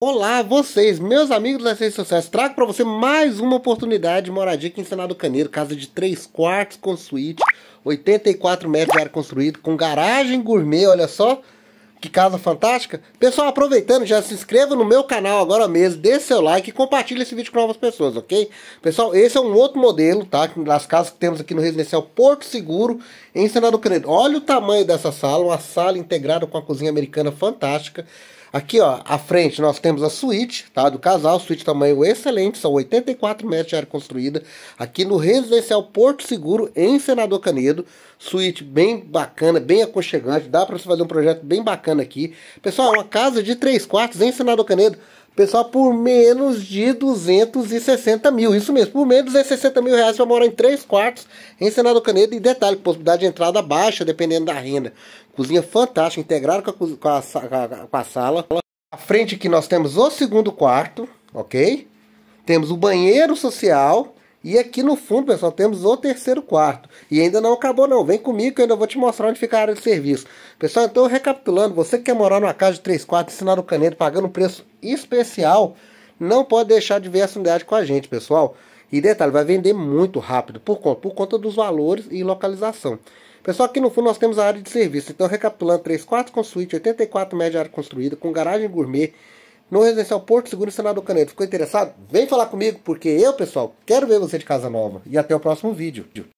Olá, vocês, meus amigos da de Sucesso. Trago para você mais uma oportunidade de moradia aqui em Senado Caneiro. Casa de 3 quartos com suíte, 84 metros de área construído, com garagem gourmet, olha só. Que casa fantástica. Pessoal, aproveitando, já se inscreva no meu canal agora mesmo, dê seu like e compartilhe esse vídeo com novas pessoas, ok? Pessoal, esse é um outro modelo, tá? Das casas que temos aqui no residencial Porto Seguro, em Senado Canedo. Olha o tamanho dessa sala, uma sala integrada com a cozinha americana fantástica. Aqui, ó, à frente nós temos a suíte, tá? Do casal, suíte tamanho excelente, são 84 metros de área construída. Aqui no residencial Porto Seguro, em Senador Canedo. Suíte bem bacana, bem aconchegante, dá para você fazer um projeto bem bacana aqui. Pessoal, uma casa de 3 quartos em Senador Canedo. Pessoal, por menos de 260 mil. Isso mesmo, por menos de 60 mil reais para morar em 3 quartos em Senador Canedo. E detalhe, possibilidade de entrada baixa, dependendo da renda. Cozinha fantástica, integrada com a, com a, com a sala. À frente aqui nós temos o segundo quarto, ok? Temos o banheiro social e aqui no fundo, pessoal, temos o terceiro quarto. E ainda não acabou não, vem comigo que eu ainda vou te mostrar onde fica a área de serviço. Pessoal, então recapitulando, você que quer morar numa casa de três quartos, ensinar o caneta pagando um preço especial, não pode deixar de ver essa unidade com a gente, pessoal. E detalhe, vai vender muito rápido, por conta, por conta dos valores e localização. Pessoal, aqui no fundo nós temos a área de serviço. Então, recapitulando, três quartos com suíte, 84 média área construída, com garagem gourmet, no Residencial Porto Seguro, Senador Canedo Ficou interessado? Vem falar comigo, porque eu, pessoal, quero ver você de casa nova. E até o próximo vídeo.